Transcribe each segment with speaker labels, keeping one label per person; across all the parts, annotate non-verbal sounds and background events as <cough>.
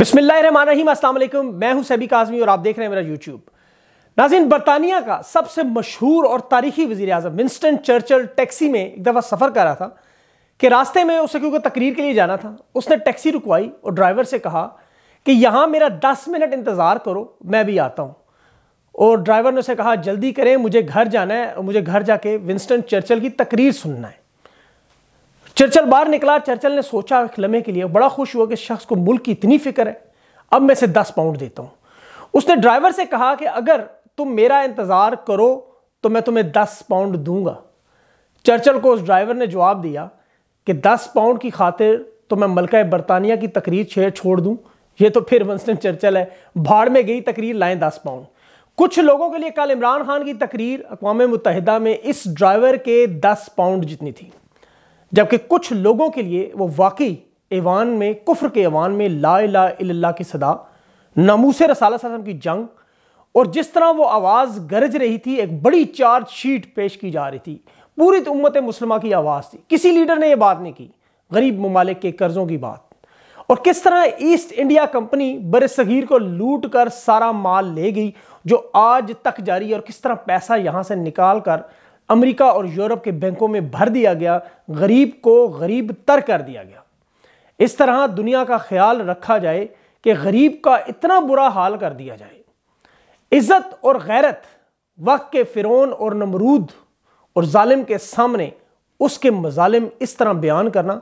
Speaker 1: बिस्मिल्लाम मैं हूं सभी काजमी और आप देख रहे हैं मेरा यूट्यूब नाजिन बरतानिया का सबसे मशहूर और तारीखी वजी अजम विंस्टन चर्चल टैक्सी में एक दफ़ा सफ़र कर रहा था कि रास्ते में उसे क्योंकि तकरीर के लिए जाना था उसने टैक्सी रुकवाई और ड्राइवर से कहा कि यहाँ मेरा दस मिनट इंतज़ार करो मैं भी आता हूँ और ड्राइवर ने उसे कहा जल्दी करें मुझे घर जाना है और मुझे घर जाके विंस्टन चर्चल की तकरीर सुनना है चर्चल बाहर निकला चर्चल ने सोचा एक लम्हे के लिए बड़ा खुश हुआ कि शख्स को मुल्क की इतनी फिक्र है अब मैं इसे दस पाउंड देता हूँ उसने ड्राइवर से कहा कि अगर तुम मेरा इंतज़ार करो तो मैं तुम्हें दस पाउंड दूंगा चर्चल को उस ड्राइवर ने जवाब दिया कि दस पाउंड की खातिर तो मैं मलका बरतानिया की तकरीर छेड़ छोड़ दूँ ये तो फिर वंस्टन चर्चल है भाड़ में गई तकरीर लाएँ दस पाउंड कुछ लोगों के लिए कल इमरान खान की तकरीर अकवा मुतहदा में इस ड्राइवर के दस पाउंड जितनी थी जबकि कुछ लोगों के लिए वो वाकई ऐवान में कुफ्र के ऐवान में ला ला की सदा नमूस रसाल की जंग और जिस तरह वो आवाज़ गरज रही थी एक बड़ी चार्ज शीट पेश की जा रही थी पूरी तो उम्मत मुसलमा की आवाज़ थी किसी लीडर ने यह बात नहीं की गरीब ममालिक के कर्ज़ों की बात और किस तरह ईस्ट इंडिया कंपनी बर सगीर को लूट कर सारा माल ले गई जो आज तक जारी है और किस तरह पैसा यहाँ से निकाल कर अमेरिका और यूरोप के बैंकों में भर दिया गया गरीब को गरीब तर कर दिया गया इस तरह दुनिया का ख्याल रखा जाए कि गरीब का इतना बुरा हाल कर दिया जाए इज्जत और गैरत वक्त के फिरौन और नमरूद और जालिम के सामने उसके मजालिम इस तरह बयान करना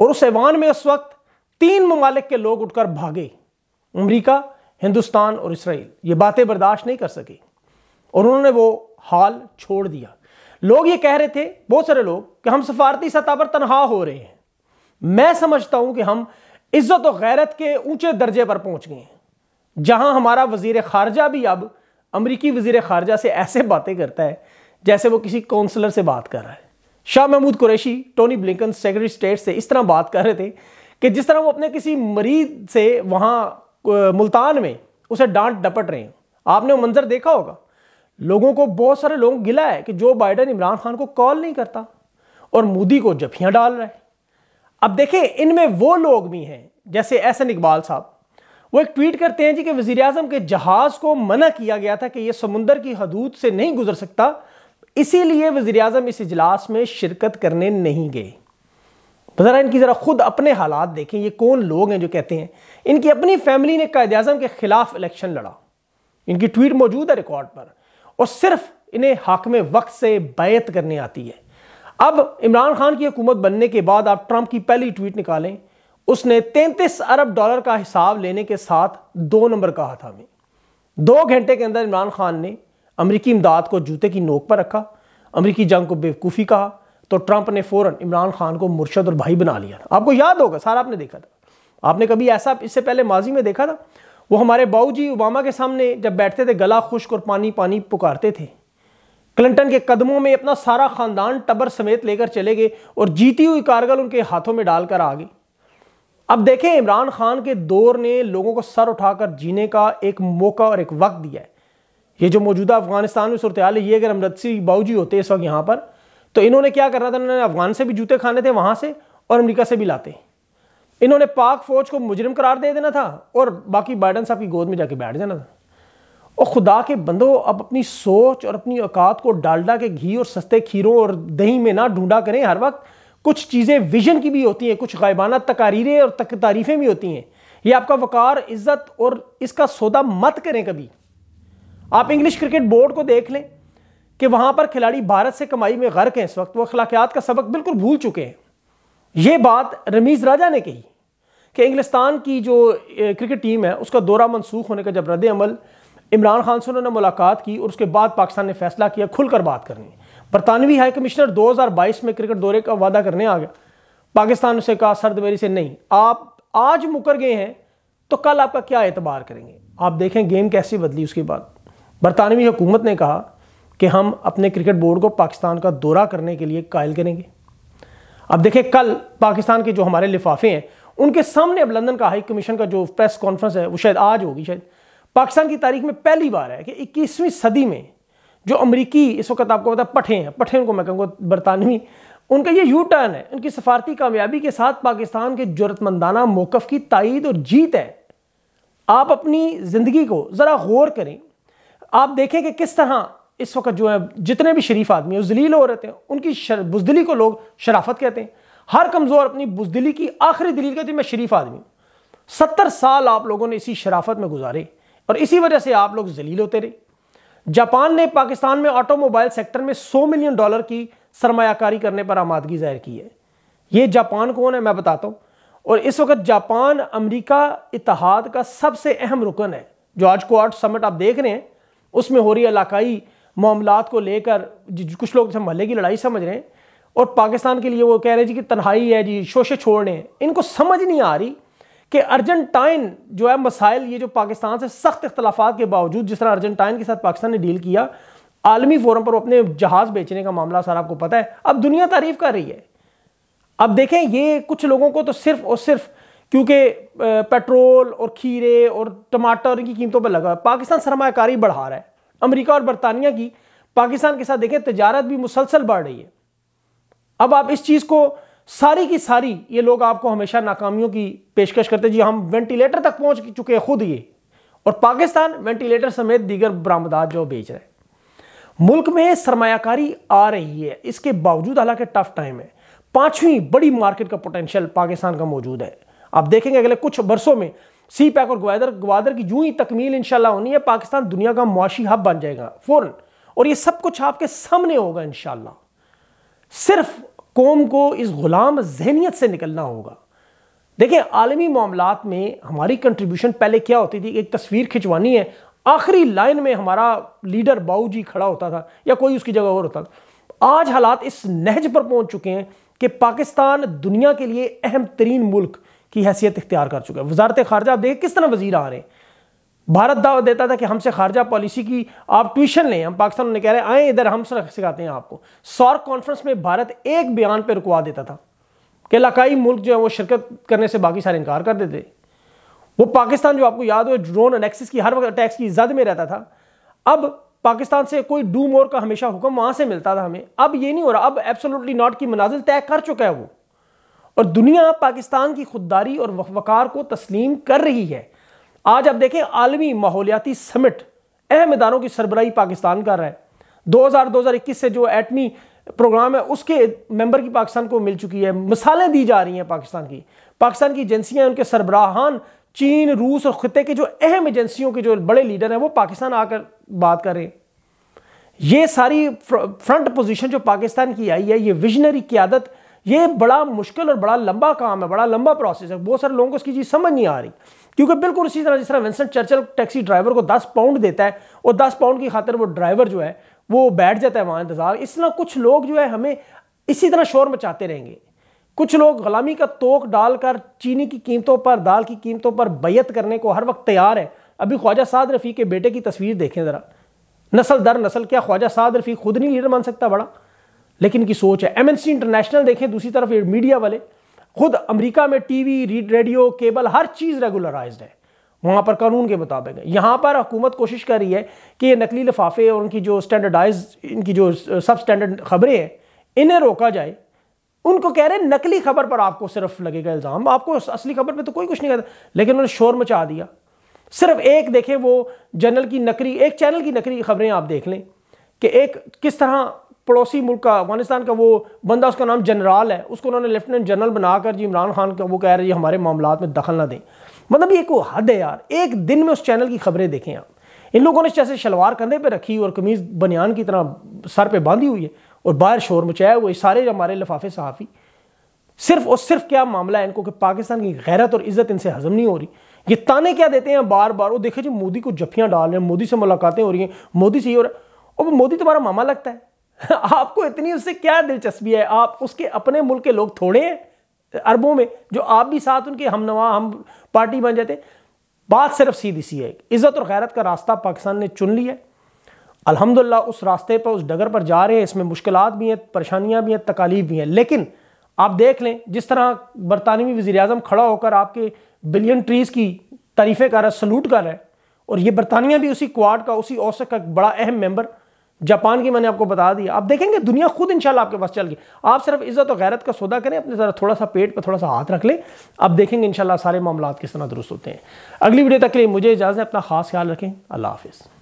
Speaker 1: और उस ऐवान में उस वक्त तीन ममालिक के लोग उठकर भागे अमरीका हिंदुस्तान और इसराइल ये बातें बर्दाश्त नहीं कर सके और उन्होंने वो हाल छोड़ दिया लोग ये कह रहे थे बहुत सारे लोग कि हम सफारती सतह पर तनहा हो रहे हैं मैं समझता हूं कि हम इज्जत और गैरत के ऊंचे दर्जे पर पहुंच गए हैं जहां हमारा वजीर खारजा भी अब अमरीकी वजीर खारजा से ऐसे बातें करता है जैसे वो किसी काउंसलर से बात कर रहा है Shah Mahmood Qureshi Tony Blinken secretary state से इस तरह बात कर रहे थे कि जिस तरह वो अपने किसी मरीज से वहाँ मुल्तान में उसे डांट डपट रहे हैं आपने वो मंजर देखा होगा लोगों को बहुत सारे लोगों को गिला है कि जो बाइडन इमरान खान को कॉल नहीं करता और मोदी को जफियां डाल रहे हैं अब देखें इनमें वो लोग भी हैं जैसे एहसन इकबाल साहब वो एक ट्वीट करते हैं जी कि वजीर अजम के जहाज़ को मना किया गया था कि यह समुंदर की हदूद से नहीं गुजर सकता इसीलिए वजीर अजम इस इजलास में शिरकत करने नहीं गए ज़रा इनकी ज़रा खुद अपने हालात देखें ये कौन लोग हैं जो कहते हैं इनकी अपनी फैमिली ने कायद अजम के ख़िलाफ़ इलेक्शन लड़ा इनकी ट्वीट मौजूद है रिकॉर्ड पर और सिर्फ इन्हें हक में वक्त से बैत करने आती है अब इमरान खान की हुकूमत बनने के बाद आप ट्रंप की पहली ट्वीट निकालें उसने 33 अरब डॉलर का हिसाब लेने के साथ दो नंबर कहा था हमें दो घंटे के अंदर इमरान खान ने अमरीकी इमदाद को जूते की नोक पर रखा अमरीकी जंग को बेवकूफ़ी कहा तो ट्रंप ने फ़ौरन इमरान खान को मुर्शद और भाई बना लिया था आपको याद होगा सारा आपने देखा था आपने कभी ऐसा इससे पहले माजी में देखा था वो हमारे बाऊजी ओबामा के सामने जब बैठते थे गला खुश्क और पानी पानी पुकारते थे क्लिंटन के कदमों में अपना सारा खानदान टबर समेत लेकर चले गए और जीती हुई कारगल उनके हाथों में डालकर आ गई अब देखें इमरान खान के दौर ने लोगों को सर उठाकर जीने का एक मौका और एक वक्त दिया है ये जो मौजूदा अफगानिस्तान में सूरत हाल है ये अगर अमृतसी बाऊजी होते इस वक्त यहाँ पर तो इन्होंने क्या करना था इन्होंने अफगान से भी जूते खाने थे वहाँ से और अमरीका से भी लाते इन्होंने पाक फौज को मुजरिम करार दे देना था और बाकी बाइडन साहब की गोद में जाके बैठ जाना था और खुदा के बंदो अब अपनी सोच और अपनी औकात को डालडा के घी और सस्ते खीरों और दही में ना ढूंढा करें हर वक्त कुछ चीज़ें विजन की भी होती हैं कुछ गायबाना तकारीरें और तक तारीफें भी होती हैं ये आपका वकार इज्जत और इसका सौदा मत करें कभी आप इंग्लिश क्रिकेट बोर्ड को देख लें कि वहाँ पर खिलाड़ी भारत से कमाई में गर्क हैं इस वक्त वो अखलाकियात का सबक बिल्कुल भूल चुके हैं ये बात रमीज़ राजा ने कही कि इंग्लिस्तान की जो क्रिकेट टीम है उसका दौरा मनसूख होने का जब रद्द अमल इमरान खान से उन्होंने मुलाकात की और उसके बाद पाकिस्तान ने फैसला किया खुलकर बात करनी बरतानवी हाई कमिश्नर 2022 में क्रिकेट दौरे का वादा करने आ गया पाकिस्तान उसे कहा सर्द मेरी से नहीं आप आज मुकर गए हैं तो कल आपका क्या एतबार करेंगे आप देखें गेम कैसी बदली उसके बाद बरतानवी हुकूमत ने कहा कि हम अपने क्रिकेट बोर्ड को पाकिस्तान का दौरा करने के लिए कायल करेंगे अब देखिए कल पाकिस्तान के जो हमारे लिफाफे हैं उनके सामने अब लंदन का हाई कमीशन का जो प्रेस कॉन्फ्रेंस है वो शायद आज होगी शायद पाकिस्तान की तारीख में पहली बार है कि इक्कीसवीं सदी में जो अमरीकी इस वक्त आपको पता है पठे हैं पठे उनको मैं कहूँगा बरतानवी उनका ये यू टर्न है उनकी सफारती कामयाबी के साथ पाकिस्तान के जरूरतमंदाना मौक़ की तइद और जीत है आप अपनी ज़िंदगी को ज़रा गौर करें आप देखें कि किस तरह इस वक्त जो है जितने भी शरीफ आदमी हैं जलील हो रहे थे उनकी शर, को लोग शराफत कहते हैं हर कमज़ोर अपनी बुजदली की आखिरी दलील कहती मैं शरीफ आदमी हूँ सत्तर साल आप लोगों ने इसी शराफत में गुजारे और इसी वजह से आप लोग जलील होते रहे जापान ने पाकिस्तान में ऑटोमोबाइल सेक्टर में सौ मिलियन डॉलर की सरमाकारी करने पर आमादगी जाहिर की है ये जापान कौन है मैं बताता हूँ और इस वक्त जापान अमरीका इतिहाद का सबसे अहम रुकन है जो आज आर्ट समिट आप देख रहे हैं उसमें हो रही इलाकाई मामला को लेकर कुछ लोग जैसे महल्ले की लड़ाई समझ रहे हैं और पाकिस्तान के लिए वो कह रहे हैं जी कि तनहाई है जी शोशे छोड़ रहे हैं इनको समझ नहीं आ रही कि अर्जेंटाइन जो है मसाइल ये जो पाकिस्तान से सख्त अख्तलाफा के बावजूद जिस तरह अर्जेंटाइन के साथ पाकिस्तान ने डील किया आलमी फोरम पर अपने जहाज़ बेचने का मामला सर आपको पता है अब दुनिया तारीफ कर रही है अब देखें ये कुछ लोगों को तो सिर्फ और सिर्फ क्योंकि पेट्रोल और खीरे और टमाटर की कीमतों पर लगा पाकिस्तान सरमाकारी बढ़ा रहा है अमेरिका और बरतानिया की पाकिस्तान के साथ देखें तजारत भी मुसलसल बढ़ रही है अब आप इस चीज़ को सारी की सारी ये लोग आपको हमेशा नाकामियों की पेशकश करते जी हम वेंटिलेटर तक पहुंच चुके हैं खुद ये और पाकिस्तान वेंटिलेटर समेत दीगर बरामदात जो बेच रहे हैं मुल्क में सरमाकारी आ रही है इसके बावजूद हालांकि टफ टाइम है पांचवी बड़ी मार्केट का पोटेंशियल पाकिस्तान का मौजूद है आप देखेंगे अगले कुछ बरसों में सी पैक और ग्वादर ग्वादर की जूं ही तकमील इंशाल्लाह होनी है पाकिस्तान दुनिया का मुआशी हब बन जाएगा फ़ौरन और ये सब कुछ आपके सामने होगा इंशाल्लाह सिर्फ कौम को इस गुलाम जहनीत से निकलना होगा देखिए आलमी मामलात में हमारी कंट्रीब्यूशन पहले क्या होती थी एक तस्वीर खिंचवानी है आखिरी लाइन में हमारा लीडर बाऊ जी खड़ा होता था या कोई उसकी जगह और होता था आज हालात इस नहज पर पहुंच चुके हैं कि पाकिस्तान दुनिया के लिए अहम तरीन मुल्क की हैसियत इख्तियार कर चुका है वजारत खारजा आप देखें किस तरह वजीर आ रहे हैं भारत दावा देता था कि हमसे खारजा पॉलिसी की आप ट्यूशन लें हम पाकिस्तान उन्हें कह रहे हैं आए इधर हम सिखाते हैं आपको सॉर्क कॉन्फ्रेंस में भारत एक बयान पर रुकवा देता था कि इलाकाई मुल्क जो है वो शिरकत करने से बाकी सारे इनकार कर देते वो पाकिस्तान जो आपको याद हो ड्रोन एनेक्सिस की हर वक्त अटैक्स की जद में रहता था अब पाकिस्तान से कोई डू मोर का हमेशा हुक्म वहां से मिलता था हमें अब ये नहीं हो रहा अब एब्सोलूटली नॉट की मनाजिल तय कर चुका है वो और दुनिया पाकिस्तान की खुददारी और वकार को तस्लीम कर रही है आज आप देखें आलमी माहौलियाती समिट अहम इदारों की सरबराही पाकिस्तान कर रहा है 2000-2021 से जो एटमी प्रोग्राम है उसके मेंबर की पाकिस्तान को मिल चुकी है मिसालें दी जा रही हैं पाकिस्तान की पाकिस्तान की एजेंसियां उनके सरबराहान चीन रूस और खत्े के जो अहम एजेंसियों के जो बड़े लीडर हैं वो पाकिस्तान आकर बात करें ये सारी फ्रंट पोजीशन जो पाकिस्तान की आई है ये विजनरी क्यादत ये बड़ा मुश्किल और बड़ा लंबा काम है बड़ा लंबा प्रोसेस है बहुत सारे लोगों को इसकी चीज़ समझ नहीं आ रही क्योंकि बिल्कुल उसी तरह जिस तरह विंसेंट चर्चल टैक्सी ड्राइवर को दस पाउंड देता है और दस पाउंड की खातर वो ड्राइवर जो है वो बैठ जाता है वहाँ इंतजार इस तरह कुछ लोग जो है हमें इसी तरह शोर मचाते रहेंगे कुछ लोग गुलामी का तोक डालकर चीनी की कीमतों पर दाल की कीमतों पर बैत करने को हर वक्त तैयार है अभी ख्वाजा साद रफ़ी के बेटे की तस्वीर देखें ज़रा नसल दर नसल क्या ख्वाजा साद रफ़ी खुद नहीं लीडर मान सकता बड़ा लेकिन की सोच है एमएनसी इंटरनेशनल देखें दूसरी तरफ मीडिया वाले खुद अमेरिका में टीवी रेडियो केबल हर चीज़ रेगुलराइज है वहां पर कानून के मुताबिक है यहां पर हुकूमत कोशिश कर रही है कि ये नकली लिफाफे और उनकी जो स्टैंडर्डाइज इनकी जो सब स्टैंडर्ड खबरें हैं इन्हें रोका जाए उनको कह रहे हैं नकली खबर पर आपको सिर्फ लगेगा इल्ज़ाम आपको असली खबर पर तो कोई कुछ नहीं कहता लेकिन उन्होंने शोर मचा दिया सिर्फ एक देखें वो जनरल की नकली एक चैनल की नकली खबरें आप देख लें कि एक किस तरह पड़ोसी मुल्क का अफगानिस्तान का वो बंदा उसका नाम जनरल है उसको उन्होंने लेफ्टिनेंट जनरल बनाकर जी इमरान खान का वो कह रहे हैं हमारे मामला में दखल ना दें मतलब ये कोई हद है यार एक दिन में उस चैनल की खबरें देखें आप इन लोगों ने जैसे शलवार कंधे पर रखी और कमीज़ बनियान की तरह सर पर बांधी हुई है और बाहर शोर मचाया हुए सारे हमारे लफाफे सहाफ़ी सिर्फ और सिर्फ क्या मामला है इनको कि पाकिस्तान की गैरत और इज्जत इनसे हजम नहीं हो रही ये ताने क्या देते हैं बार बार वो देखे जी मोदी को जफियाँ डाल रहे हैं मोदी से मुलाकातें हो रही हैं मोदी से ही हो रहा है और मोदी तुम्हारा मामा लगता है <laughs> आपको इतनी उससे क्या दिलचस्पी है आप उसके अपने मुल्क के लोग थोड़े हैं अरबों में जो आप भी साथ उनके हम नवा हम पार्टी बन जाते बात सिर्फ सीधी सी है इज़्ज़त और गैरत का रास्ता पाकिस्तान ने चुन लिया अलहमदिल्ला उस रास्ते पर उस डगर पर जा रहे हैं इसमें मुश्किल भी हैं परेशानियाँ भी हैं तकालीफ भी हैं लेकिन आप देख लें जिस तरह बरतानवी वजीर अजम खड़ा होकर आपके बिलियन ट्रीज़ की तारीफ़ें कर रहा है सलूट कर रहा है और ये बरतानिया भी उसी क्वाड का उसी औसत का एक बड़ा अहम मेंबर जापान की मैंने आपको बता दिया आप देखेंगे दुनिया खुद इंशाल्लाह आपके पास चल गई आप सिर्फ इज्जत और गैरत का सौदा करें अपने ज़रा थोड़ा सा पेट पर थोड़ा सा हाथ रख लें आप देखेंगे इंशाल्लाह सारे मामला किस तरह दुरुस्त होते हैं अगली वीडियो तक के लिए मुझे इजाज़त अपना खास ख्याल रखें अल्लाह हाफिज़